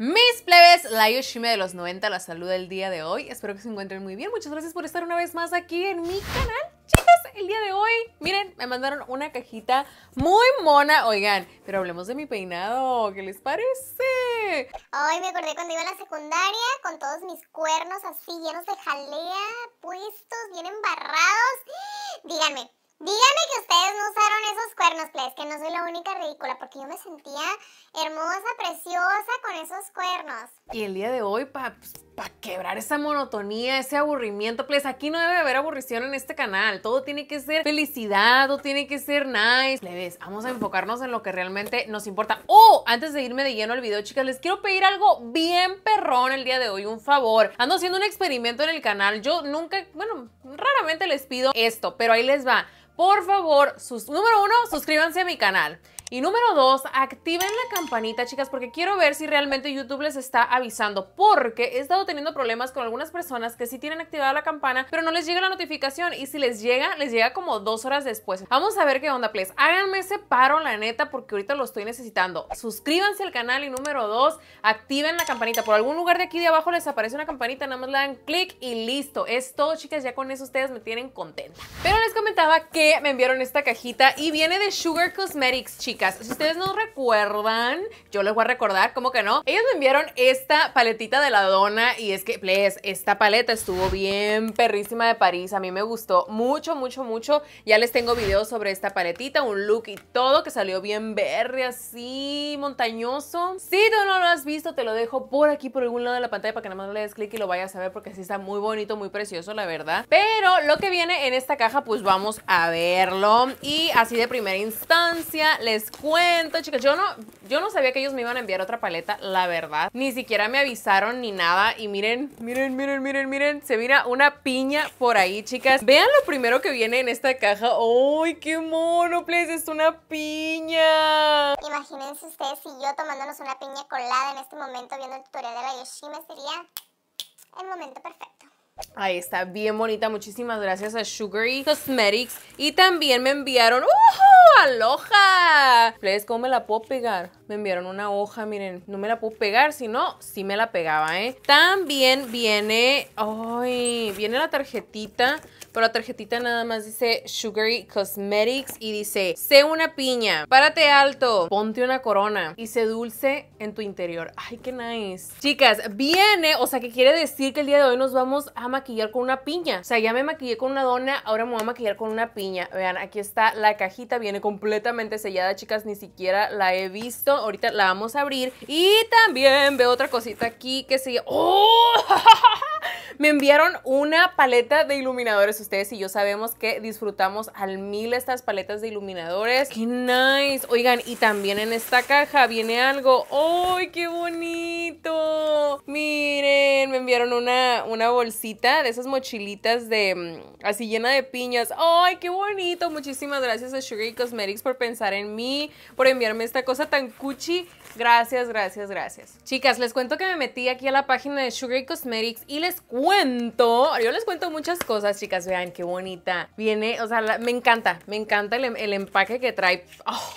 Mis plebes, la Yoshime de los 90 la saluda el día de hoy. Espero que se encuentren muy bien. Muchas gracias por estar una vez más aquí en mi canal. Chicas, el día de hoy, miren, me mandaron una cajita muy mona. Oigan, pero hablemos de mi peinado. ¿Qué les parece? Ay, me acordé cuando iba a la secundaria con todos mis cuernos así llenos de jalea, puestos, bien embarrados. Díganme, Díganme que ustedes no usaron esos cuernos, please, que no soy la única ridícula, porque yo me sentía hermosa, preciosa con esos cuernos. Y el día de hoy, para pues, quebrar esa monotonía, ese aburrimiento, please, aquí no debe haber aburrición en este canal. Todo tiene que ser felicidad, todo tiene que ser nice. Plebes, vamos a enfocarnos en lo que realmente nos importa. ¡Oh! Antes de irme de lleno al video, chicas, les quiero pedir algo bien perrón el día de hoy, un favor. Ando haciendo un experimento en el canal. Yo nunca, bueno, raramente les pido esto, pero ahí les va por favor, número uno, suscríbanse a mi canal. Y número dos, activen la campanita, chicas, porque quiero ver si realmente YouTube les está avisando, porque he estado teniendo problemas con algunas personas que sí tienen activada la campana, pero no les llega la notificación y si les llega, les llega como dos horas después. Vamos a ver qué onda, please. Háganme ese paro, la neta, porque ahorita lo estoy necesitando. Suscríbanse al canal y número dos, activen la campanita. Por algún lugar de aquí de abajo les aparece una campanita, nada más le dan clic y listo. Es todo, chicas, ya con eso ustedes me tienen contenta. Pero les comentaba que me enviaron esta cajita y viene de Sugar Cosmetics, chicas. Si ustedes no recuerdan, yo les voy a recordar, ¿cómo que no? Ellos me enviaron esta paletita de la dona y es que, please, esta paleta estuvo bien perrísima de París. A mí me gustó mucho, mucho, mucho. Ya les tengo videos sobre esta paletita, un look y todo que salió bien verde, así montañoso. Si tú no lo has visto, te lo dejo por aquí, por algún lado de la pantalla para que nada más le des clic y lo vayas a ver porque así está muy bonito, muy precioso, la verdad. Pero lo que viene en esta caja, pues vamos a ver y así de primera instancia, les cuento, chicas, yo no, yo no sabía que ellos me iban a enviar otra paleta, la verdad. Ni siquiera me avisaron ni nada. Y miren, miren, miren, miren, miren, se mira una piña por ahí, chicas. Vean lo primero que viene en esta caja. ¡Ay, qué mono, please! Es una piña. Imagínense ustedes y yo tomándonos una piña colada en este momento viendo el tutorial de la yoshima sería el momento perfecto. Ahí está, bien bonita. Muchísimas gracias a Sugary Cosmetics. Y también me enviaron... ¡Uh! ¡Aloha! cómo me la puedo pegar? Me enviaron una hoja, miren. No me la puedo pegar, si no, sí me la pegaba, ¿eh? También viene... ¡Ay! Viene la tarjetita pero la tarjetita nada más dice Sugary Cosmetics y dice, sé una piña, párate alto, ponte una corona y sé dulce en tu interior. Ay, qué nice. Chicas, viene, o sea, que quiere decir que el día de hoy nos vamos a maquillar con una piña. O sea, ya me maquillé con una dona, ahora me voy a maquillar con una piña. Vean, aquí está la cajita, viene completamente sellada, chicas, ni siquiera la he visto. Ahorita la vamos a abrir. Y también veo otra cosita aquí que se... ¡Oh! Me enviaron una paleta de iluminadores. Ustedes y yo sabemos que disfrutamos al mil estas paletas de iluminadores. ¡Qué nice! Oigan, y también en esta caja viene algo. ¡Ay, qué bonito! Miren, me enviaron una, una bolsita de esas mochilitas de mm, así llena de piñas. ¡Ay, qué bonito! Muchísimas gracias a Sugar Cosmetics por pensar en mí, por enviarme esta cosa tan cuchi Gracias, gracias, gracias. Chicas, les cuento que me metí aquí a la página de Sugar Cosmetics y les cuento, yo les cuento muchas cosas, chicas, vean qué bonita. Viene, o sea, me encanta, me encanta el, empaque que trae. Oh.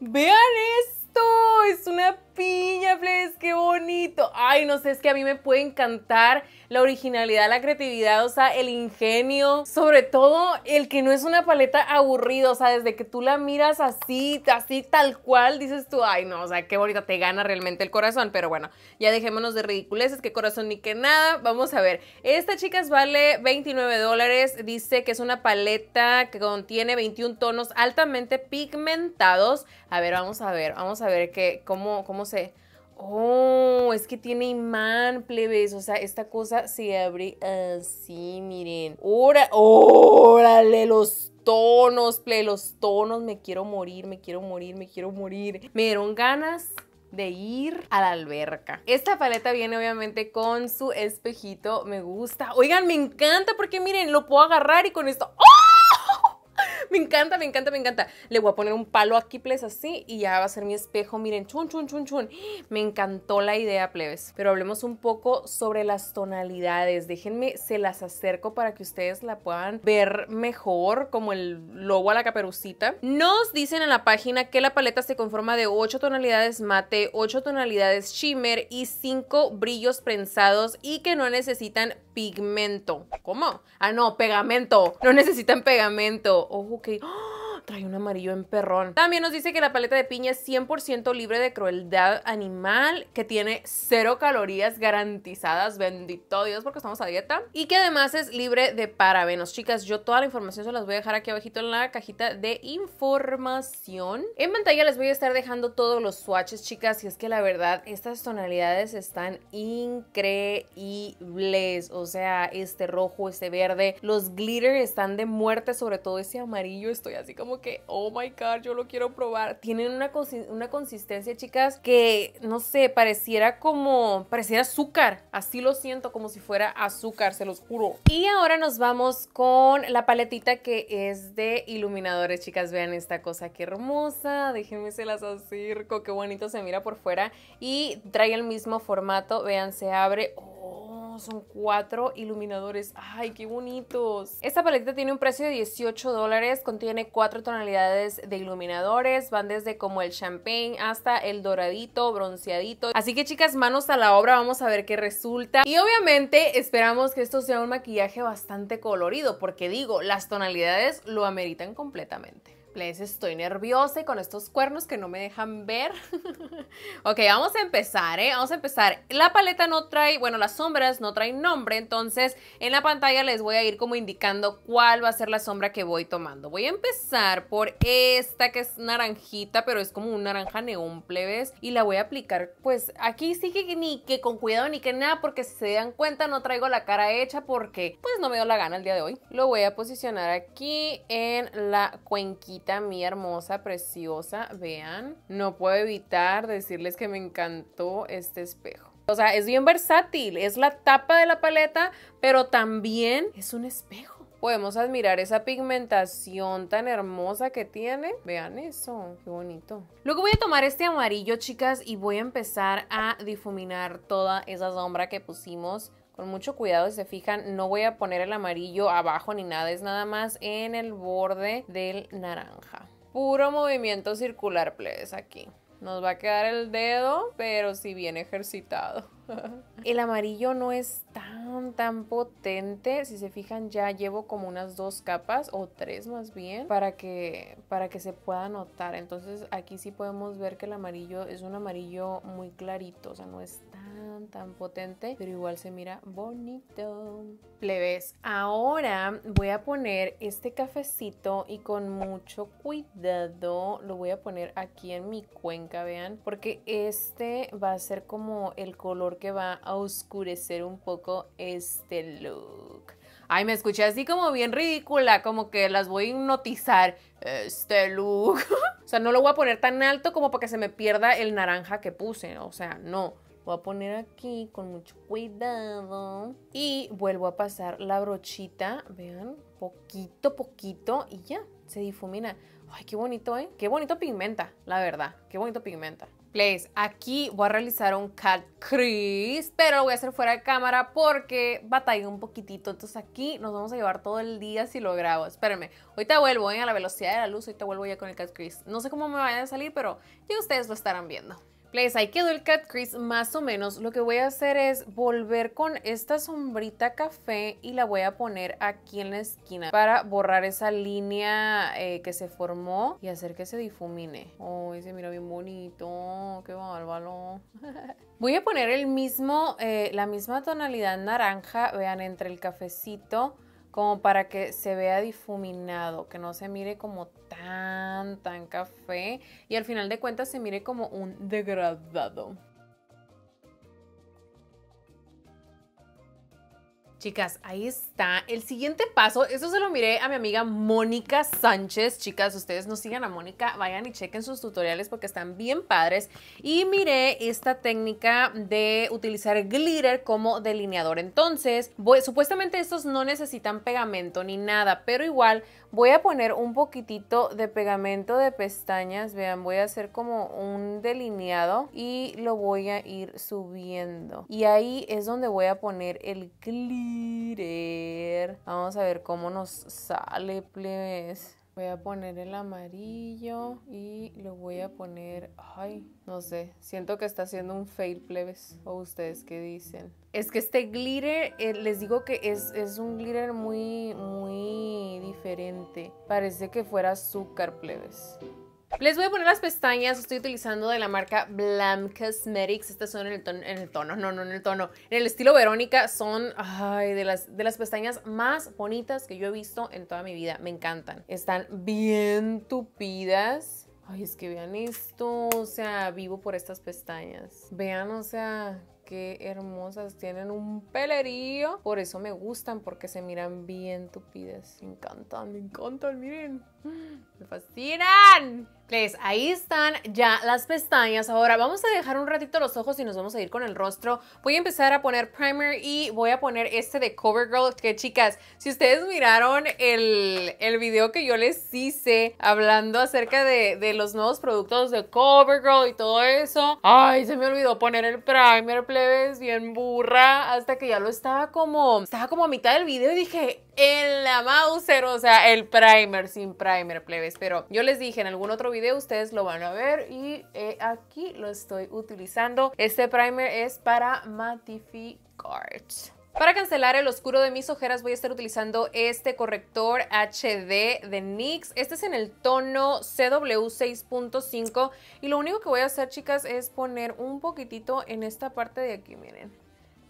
Vean esto, es una piña, qué bonito. Ay, no sé, es que a mí me puede encantar la originalidad, la creatividad, o sea, el ingenio, sobre todo el que no es una paleta aburrida, o sea, desde que tú la miras así, así tal cual, dices tú, ay, no, o sea, qué bonita, te gana realmente el corazón, pero bueno, ya dejémonos de ridiculeces, qué corazón ni qué nada, vamos a ver. Esta, chicas, vale 29 dólares, dice que es una paleta que contiene 21 tonos altamente pigmentados. A ver, vamos a ver, vamos a ver qué, cómo, cómo Oh, es que tiene imán, plebes. O sea, esta cosa se abre así, miren. Ora, órale, los tonos, ple, los tonos. Me quiero morir, me quiero morir, me quiero morir. Me dieron ganas de ir a la alberca. Esta paleta viene obviamente con su espejito. Me gusta. Oigan, me encanta porque miren, lo puedo agarrar y con esto... ¡Oh! me encanta, me encanta, me encanta. Le voy a poner un palo aquí, plebes, así, y ya va a ser mi espejo. Miren, chun, chun, chun, chun. Me encantó la idea, plebes. Pero hablemos un poco sobre las tonalidades. Déjenme, se las acerco para que ustedes la puedan ver mejor, como el lobo a la caperucita. Nos dicen en la página que la paleta se conforma de 8 tonalidades mate, 8 tonalidades shimmer y 5 brillos prensados y que no necesitan pigmento. ¿Cómo? Ah, no, pegamento. No necesitan pegamento. Oh, ok. trae un amarillo en perrón. También nos dice que la paleta de piña es 100% libre de crueldad animal, que tiene cero calorías garantizadas, bendito Dios, porque estamos a dieta, y que además es libre de parabenos. Chicas, yo toda la información se las voy a dejar aquí abajito en la cajita de información. En pantalla les voy a estar dejando todos los swatches, chicas, y es que la verdad, estas tonalidades están increíbles, o sea, este rojo, este verde, los glitter están de muerte, sobre todo ese amarillo, estoy así como que, oh my god, yo lo quiero probar. Tienen una, una consistencia, chicas, que no sé, pareciera como, pareciera azúcar. Así lo siento, como si fuera azúcar, se los juro. Y ahora nos vamos con la paletita que es de iluminadores, chicas. Vean esta cosa, qué hermosa. Déjenme se las acerco, qué bonito se mira por fuera. Y trae el mismo formato, vean, se abre. Oh, son cuatro iluminadores. ¡Ay, qué bonitos! Esta paleta tiene un precio de 18 dólares. Contiene cuatro tonalidades de iluminadores. Van desde como el champagne hasta el doradito, bronceadito. Así que chicas, manos a la obra. Vamos a ver qué resulta. Y obviamente esperamos que esto sea un maquillaje bastante colorido. Porque digo, las tonalidades lo ameritan completamente estoy nerviosa y con estos cuernos que no me dejan ver. ok, vamos a empezar, ¿eh? Vamos a empezar. La paleta no trae, bueno, las sombras no traen nombre, entonces en la pantalla les voy a ir como indicando cuál va a ser la sombra que voy tomando. Voy a empezar por esta que es naranjita, pero es como un naranja neón, plebes, y la voy a aplicar, pues aquí sí que ni que con cuidado ni que nada, porque si se dan cuenta no traigo la cara hecha porque pues no me dio la gana el día de hoy. Lo voy a posicionar aquí en la cuenquita mi hermosa, preciosa, vean. No puedo evitar decirles que me encantó este espejo. O sea, es bien versátil, es la tapa de la paleta, pero también es un espejo. Podemos admirar esa pigmentación tan hermosa que tiene. Vean eso, qué bonito. Luego voy a tomar este amarillo, chicas, y voy a empezar a difuminar toda esa sombra que pusimos con mucho cuidado si se fijan no voy a poner el amarillo abajo ni nada es nada más en el borde del naranja puro movimiento circular please, aquí nos va a quedar el dedo pero si bien ejercitado el amarillo no es tan tan, potente. Si se fijan, ya llevo como unas dos capas o tres más bien para que, para que se pueda notar. Entonces aquí sí podemos ver que el amarillo es un amarillo muy clarito, o sea, no es tan, tan potente, pero igual se mira bonito. Plebes, ahora voy a poner este cafecito y con mucho cuidado lo voy a poner aquí en mi cuenca, vean, porque este va a ser como el color que va a oscurecer un poco este look. Ay, me escuché así como bien ridícula, como que las voy a hipnotizar. Este look. o sea, no lo voy a poner tan alto como para que se me pierda el naranja que puse. O sea, no. Voy a poner aquí con mucho cuidado. Y vuelvo a pasar la brochita, vean, poquito, poquito y ya, se difumina. Ay, qué bonito, ¿eh? Qué bonito pigmenta, la verdad. Qué bonito pigmenta. Place. Aquí voy a realizar un cat crease, pero lo voy a hacer fuera de cámara porque batallé un poquitito. Entonces aquí nos vamos a llevar todo el día si lo grabo. Espérenme, ahorita vuelvo ¿eh? a la velocidad de la luz, ahorita vuelvo ya con el cat crease. No sé cómo me vaya a salir, pero ya ustedes lo estarán viendo. Pues ahí quedó el cat crease más o menos. Lo que voy a hacer es volver con esta sombrita café y la voy a poner aquí en la esquina para borrar esa línea eh, que se formó y hacer que se difumine. Oh, se mira bien bonito. Qué bárbaro. voy a poner el mismo, eh, la misma tonalidad naranja, vean, entre el cafecito como para que se vea difuminado, que no se mire como tan, tan café y al final de cuentas se mire como un degradado. Chicas, ahí está. El siguiente paso, eso se lo miré a mi amiga Mónica Sánchez. Chicas, ustedes no sigan a Mónica, vayan y chequen sus tutoriales porque están bien padres. Y miré esta técnica de utilizar glitter como delineador. Entonces, supuestamente estos no necesitan pegamento ni nada, pero igual voy a poner un poquitito de pegamento de pestañas. Vean, voy a hacer como un delineado y lo voy a ir subiendo. Y ahí es donde voy a poner el glitter Vamos a ver cómo nos sale, plebes. Voy a poner el amarillo y lo voy a poner... Ay, no sé. Siento que está haciendo un fail, plebes. ¿O ustedes qué dicen? Es que este glitter, eh, les digo que es, es un glitter muy, muy diferente. Parece que fuera azúcar, plebes. Les voy a poner las pestañas, estoy utilizando de la marca Blam Cosmetics. Estas son en el tono, en el tono no, no en el tono. En el estilo Verónica son ay, de, las, de las pestañas más bonitas que yo he visto en toda mi vida. Me encantan. Están bien tupidas. Ay, es que vean esto, o sea, vivo por estas pestañas. Vean, o sea, qué hermosas, tienen un pelerío. Por eso me gustan, porque se miran bien tupidas. Me encantan, me encantan, miren. Me fascinan. Pues ahí están ya las pestañas. Ahora vamos a dejar un ratito los ojos y nos vamos a ir con el rostro. Voy a empezar a poner primer y voy a poner este de CoverGirl. Que chicas, si ustedes miraron el, el video que yo les hice hablando acerca de, de, los nuevos productos de CoverGirl y todo eso. Ay, se me olvidó poner el primer plebes bien burra. Hasta que ya lo estaba como, estaba como a mitad del video y dije, en la Mauser, o sea, el primer sin primer, plebes. Pero yo les dije en algún otro video, ustedes lo van a ver y eh, aquí lo estoy utilizando. Este primer es para cards. Para cancelar el oscuro de mis ojeras voy a estar utilizando este corrector HD de NYX. Este es en el tono CW6.5 y lo único que voy a hacer, chicas, es poner un poquitito en esta parte de aquí, miren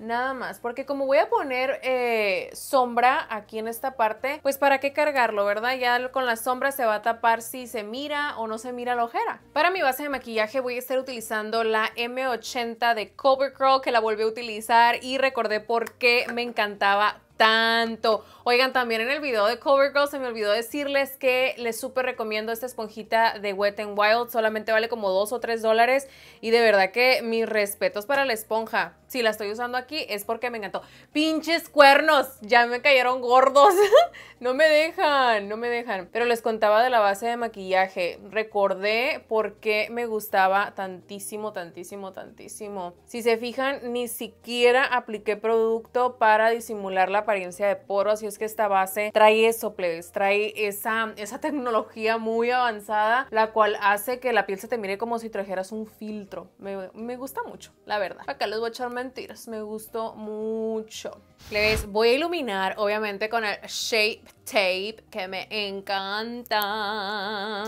nada más. Porque como voy a poner eh, sombra aquí en esta parte, pues para qué cargarlo, ¿verdad? Ya con la sombra se va a tapar si se mira o no se mira la ojera. Para mi base de maquillaje voy a estar utilizando la M80 de Covergirl, que la volví a utilizar y recordé por qué me encantaba tanto. Oigan, también en el video de CoverGirl se me olvidó decirles que les súper recomiendo esta esponjita de Wet n Wild. Solamente vale como 2 o 3 dólares y de verdad que mis respetos para la esponja si la estoy usando aquí es porque me encantó. Pinches cuernos, ya me cayeron gordos. no me dejan, no me dejan. Pero les contaba de la base de maquillaje. Recordé por qué me gustaba tantísimo, tantísimo, tantísimo. Si se fijan, ni siquiera apliqué producto para disimular la apariencia de poros. Y es que esta base trae eso, plebes. Trae esa, esa tecnología muy avanzada, la cual hace que la piel se te mire como si trajeras un filtro. Me, me gusta mucho, la verdad. Acá les voy a echarme mentiras, me gustó mucho. Les voy a iluminar, obviamente, con el Shape Tape, que me encanta.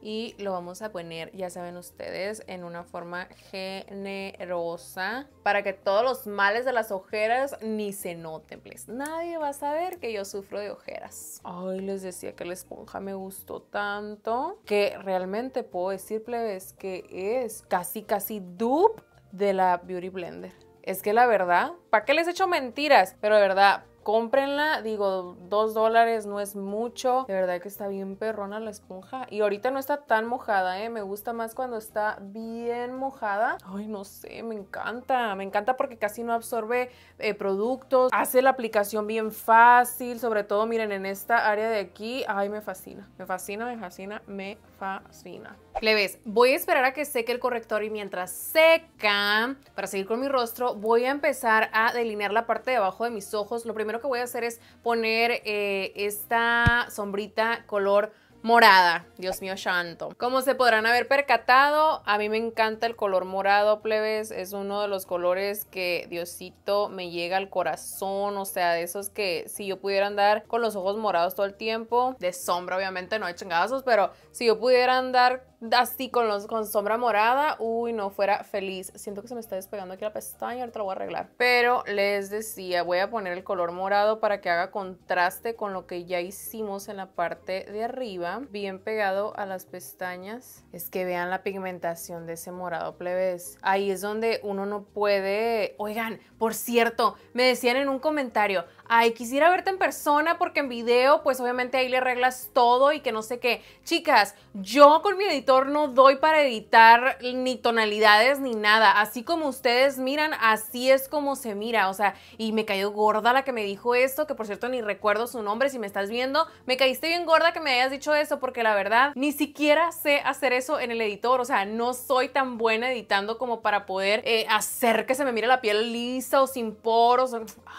Y lo vamos a poner, ya saben ustedes, en una forma generosa para que todos los males de las ojeras ni se noten, Nadie va a saber que yo sufro de ojeras. Ay, les decía que la esponja me gustó tanto que realmente puedo decir, plebes, que es casi, casi dupe de la Beauty Blender. Es que la verdad, ¿para qué les he hecho mentiras? Pero de verdad, cómprenla. Digo, dos dólares no es mucho. De verdad que está bien perrona la esponja. Y ahorita no está tan mojada, ¿eh? Me gusta más cuando está bien mojada. Ay, no sé, me encanta. Me encanta porque casi no absorbe eh, productos. Hace la aplicación bien fácil. Sobre todo, miren, en esta área de aquí. Ay, me fascina. Me fascina, me fascina, me fascina. ves voy a esperar a que seque el corrector y mientras seca, para seguir con mi rostro, voy a empezar a delinear la parte de abajo de mis ojos. Lo primero que voy a hacer es poner eh, esta sombrita color morada. Dios mío, Shanto Como se podrán haber percatado, a mí me encanta el color morado, plebes. Es uno de los colores que Diosito me llega al corazón. O sea, de esos que si yo pudiera andar con los ojos morados todo el tiempo, de sombra obviamente, no hay chingadosos pero si yo pudiera andar así con, los, con sombra morada, uy, no fuera feliz. Siento que se me está despegando aquí la pestaña, ahorita lo voy a arreglar. Pero les decía, voy a poner el color morado para que haga contraste con lo que ya hicimos en la parte de arriba, bien pegado a las pestañas. Es que vean la pigmentación de ese morado, plebes. Ahí es donde uno no puede... Oigan, por cierto, me decían en un comentario, ay, quisiera verte en persona porque en video, pues obviamente ahí le arreglas todo y que no sé qué. Chicas, yo con mi editor no doy para editar ni tonalidades ni nada. Así como ustedes miran, así es como se mira. O sea, y me cayó gorda la que me dijo esto, que por cierto ni recuerdo su nombre si me estás viendo. Me caíste bien gorda que me hayas dicho eso porque la verdad ni siquiera sé hacer eso en el editor. O sea, no soy tan buena editando como para poder eh, hacer que se me mire la piel lisa o sin poros.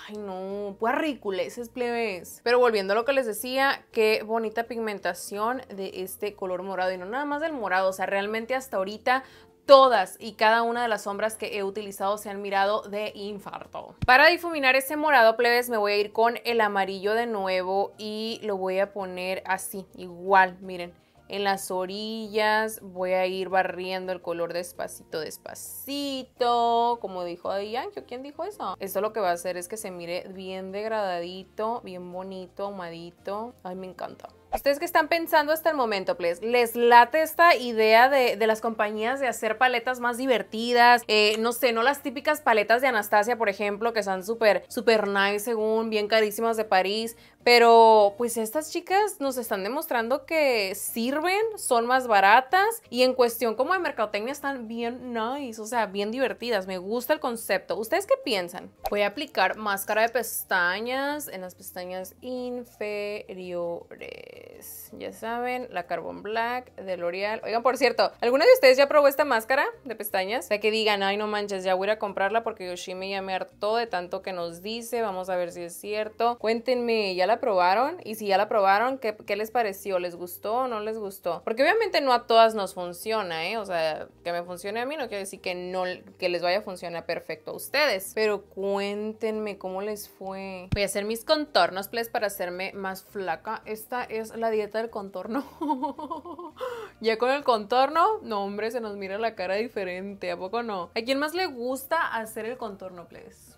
Ay, no, puedo ridiculeces, plebes. Pero volviendo a lo que les decía, qué bonita pigmentación de este color morado y no nada más del morado, o sea, realmente hasta ahorita todas y cada una de las sombras que he utilizado se han mirado de infarto. Para difuminar ese morado, plebes, me voy a ir con el amarillo de nuevo y lo voy a poner así, igual, miren en las orillas, voy a ir barriendo el color despacito, despacito, como dijo ahí, ¿quién dijo eso? Esto lo que va a hacer es que se mire bien degradadito, bien bonito, ahumadito, ay me encanta. ¿Ustedes que están pensando hasta el momento, please? ¿Les late esta idea de, las compañías de hacer paletas más divertidas? Eh, no sé, no las típicas paletas de Anastasia, por ejemplo, que son súper, súper nice según, bien carísimas de París, pero pues estas chicas nos están demostrando que sirven, son más baratas y en cuestión como de mercadotecnia están bien nice, o sea, bien divertidas. Me gusta el concepto. ¿Ustedes qué piensan? Voy a aplicar máscara de pestañas en las pestañas inferiores. Ya saben, la Carbon Black de L'Oreal. Oigan, por cierto, ¿alguna de ustedes ya probó esta máscara de pestañas? O que digan, ay, no manches, ya voy a ir a comprarla porque Yoshimi ya me hartó de tanto que nos dice. Vamos a ver si es cierto. Cuéntenme, ya la probaron? y si ya la probaron, ¿qué, les pareció? ¿Les gustó o no les gustó? Porque obviamente no a todas nos funciona, ¿eh? O sea, que me funcione a mí no quiere decir que no, que les vaya a funcionar perfecto a ustedes. Pero cuéntenme cómo les fue. Voy a hacer mis contornos, please, para hacerme más flaca. Esta es la dieta del contorno. ya con el contorno, no hombre, se nos mira la cara diferente, ¿a poco no? ¿A quién más le gusta hacer el contorno, please?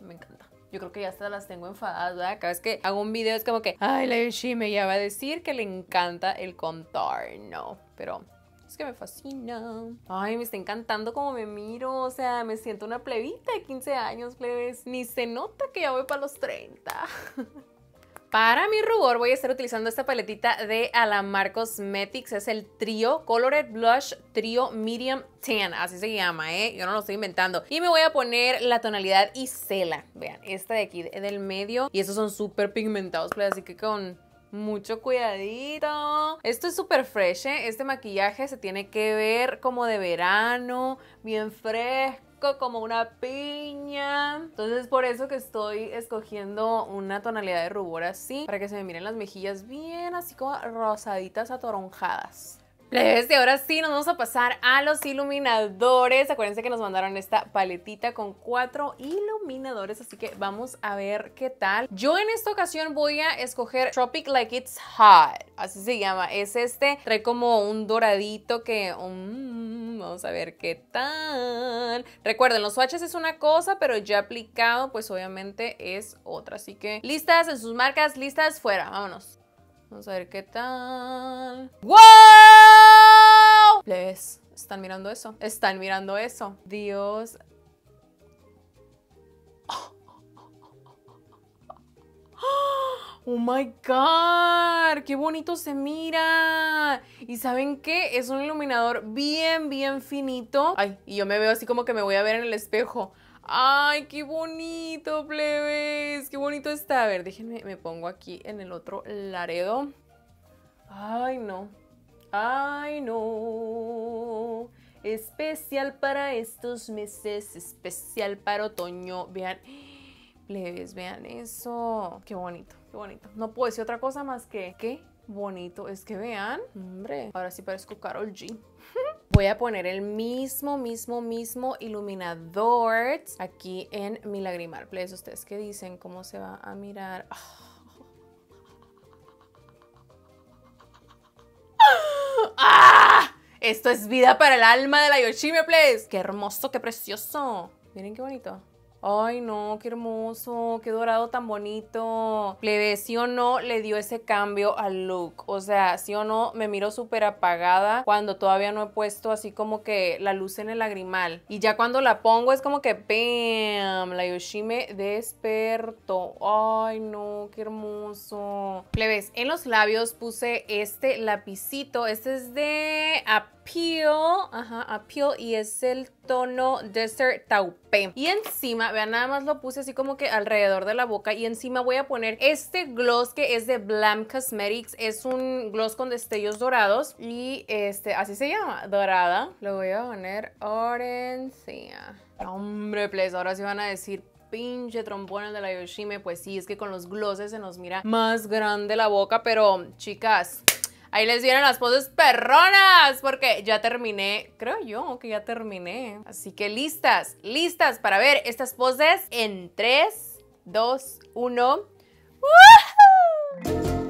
Me encanta yo creo que ya hasta las tengo enfadadas, ¿verdad? Cada vez que hago un video es como que, ay, la me ya va a decir que le encanta el contorno, pero es que me fascina. Ay, me está encantando como me miro. O sea, me siento una plebita de 15 años, plebes. Ni se nota que ya voy para los 30. Para mi rubor voy a estar utilizando esta paletita de Alamar Cosmetics, es el Trio Colored Blush Trio Medium Tan, así se llama, ¿eh? Yo no lo estoy inventando. Y me voy a poner la tonalidad Isela, vean, esta de aquí del medio. Y estos son súper pigmentados, pues, así que con mucho cuidadito. Esto es súper fresh, ¿eh? Este maquillaje se tiene que ver como de verano, bien fresco como una piña. Entonces por eso que estoy escogiendo una tonalidad de rubor así, para que se me miren las mejillas bien así como rosaditas atoronjadas. Desde y ahora sí nos vamos a pasar a los iluminadores. Acuérdense que nos mandaron esta paletita con cuatro iluminadores, así que vamos a ver qué tal. Yo en esta ocasión voy a escoger Tropic Like It's Hot, así se llama. Es este, trae como un doradito que... Mm, Vamos a ver qué tal. Recuerden, los swatches es una cosa, pero ya aplicado, pues obviamente es otra. Así que listas en sus marcas, listas fuera. Vámonos. Vamos a ver qué tal. ¡Wow! Les, están mirando eso. Están mirando eso. Dios Oh my god, qué bonito se mira. Y saben qué, es un iluminador bien, bien finito. Ay, y yo me veo así como que me voy a ver en el espejo. Ay, qué bonito, plebes, qué bonito está. A ver, déjenme, me pongo aquí en el otro laredo. Ay, no. Ay, no. Especial para estos meses, especial para otoño. Vean, plebes, vean eso. Qué bonito. Qué bonito. No puedo decir otra cosa más que qué bonito. Es que vean, hombre, ahora sí parezco Carol G. Voy a poner el mismo, mismo, mismo iluminador aquí en mi lagrimar. Please, ¿ustedes qué dicen? ¿Cómo se va a mirar? Ah. ¡Ah! Esto es vida para el alma de la Yoshime, please. Qué hermoso, qué precioso. Miren qué bonito. Ay, no, qué hermoso, qué dorado tan bonito. Plebe, sí o no le dio ese cambio al look. O sea, sí o no me miro súper apagada cuando todavía no he puesto así como que la luz en el lagrimal. Y ya cuando la pongo es como que ¡Bam! La Yoshime despertó. Ay, no, qué hermoso. Plebes, en los labios puse este lapicito. Este es de Appeal. Ajá, Appeal y es el tono Desert taupe Y encima, vean, nada más lo puse así como que alrededor de la boca y encima voy a poner este gloss que es de Blam Cosmetics. Es un gloss con destellos dorados y este, así se llama, dorada. Lo voy a poner orencia. Hombre, please, ahora sí van a decir, pinche trombón de la Yoshime. Pues sí, es que con los glosses se nos mira más grande la boca, pero chicas, Ahí les dieron las poses perronas, porque ya terminé, creo yo que ya terminé. Así que listas, listas para ver estas poses en 3, 2, 1. ¡Woohoo!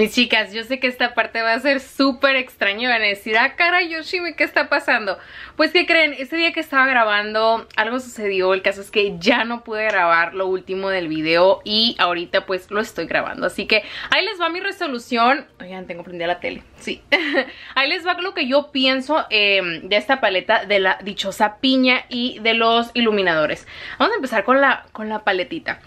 Mis chicas, yo sé que esta parte va a ser súper extraña. Van a decir, ah, cara, Yoshimi, ¿qué está pasando? Pues, ¿qué creen? Ese día que estaba grabando, algo sucedió. El caso es que ya no pude grabar lo último del video y ahorita, pues, lo estoy grabando. Así que ahí les va mi resolución. Oigan, tengo prendida la tele. Sí. ahí les va lo que yo pienso em, de esta paleta de la dichosa piña y de los iluminadores. Vamos a empezar con la, con la paletita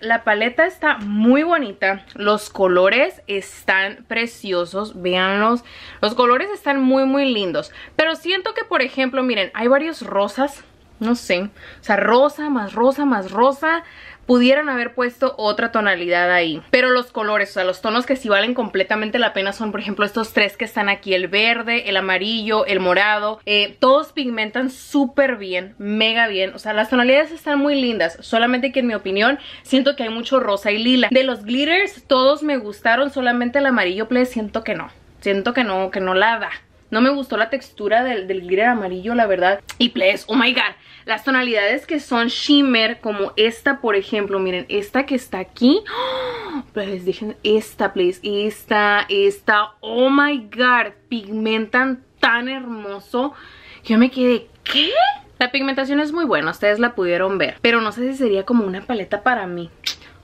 la paleta está muy bonita, los colores están preciosos, véanlos, los colores están muy muy lindos, pero siento que por ejemplo, miren, hay varios rosas no sé. O sea, rosa, más rosa, más rosa. Pudieran haber puesto otra tonalidad ahí. Pero los colores, o sea, los tonos que sí valen completamente la pena son, por ejemplo, estos tres que están aquí. El verde, el amarillo, el morado. Eh, todos pigmentan súper bien, mega bien. O sea, las tonalidades están muy lindas. Solamente que en mi opinión siento que hay mucho rosa y lila. De los glitters, todos me gustaron. Solamente el amarillo, please, siento que no. Siento que no, que no la da. No me gustó la textura del, del glitter amarillo, la verdad. Y please, oh my god, las tonalidades que son shimmer, como esta, por ejemplo, miren, esta que está aquí. ¡Oh! les esta, please, esta, esta. Oh my God, pigmentan tan hermoso. Yo me quedé, ¿qué? La pigmentación es muy buena, ustedes la pudieron ver. Pero no sé si sería como una paleta para mí.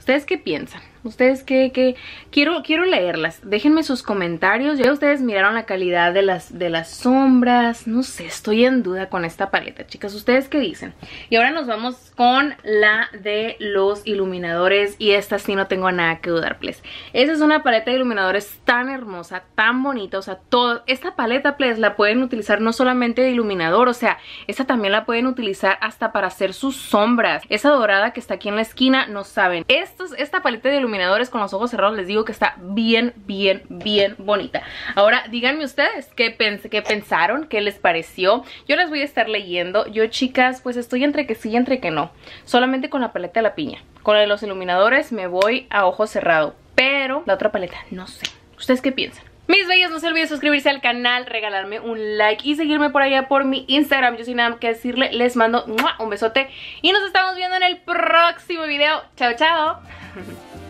¿Ustedes qué piensan? ¿Ustedes qué, Quiero, quiero leerlas. Déjenme sus comentarios. Ya ustedes miraron la calidad de las, de las sombras. No sé, estoy en duda con esta paleta, chicas. ¿Ustedes qué dicen? Y ahora nos vamos con la de los iluminadores. Y esta sí no tengo nada que dudar, please Esa es una paleta de iluminadores tan hermosa, tan bonita. O sea, todo, esta paleta, please, la pueden utilizar no solamente de iluminador. O sea, esta también la pueden utilizar hasta para hacer sus sombras. Esa dorada que está aquí en la esquina, no saben. Estos, esta paleta de iluminadores con los ojos cerrados les digo que está bien, bien, bien bonita. Ahora, díganme ustedes qué, pens qué pensaron, qué les pareció. Yo les voy a estar leyendo. Yo, chicas, pues estoy entre que sí y entre que no. Solamente con la paleta de la piña. Con los iluminadores me voy a ojo cerrado. Pero la otra paleta, no sé. ¿Ustedes qué piensan? Mis bellas, no se olviden suscribirse al canal, regalarme un like y seguirme por allá por mi Instagram. Yo sin nada que decirle, les mando un besote y nos estamos viendo en el próximo video. Chao, chao.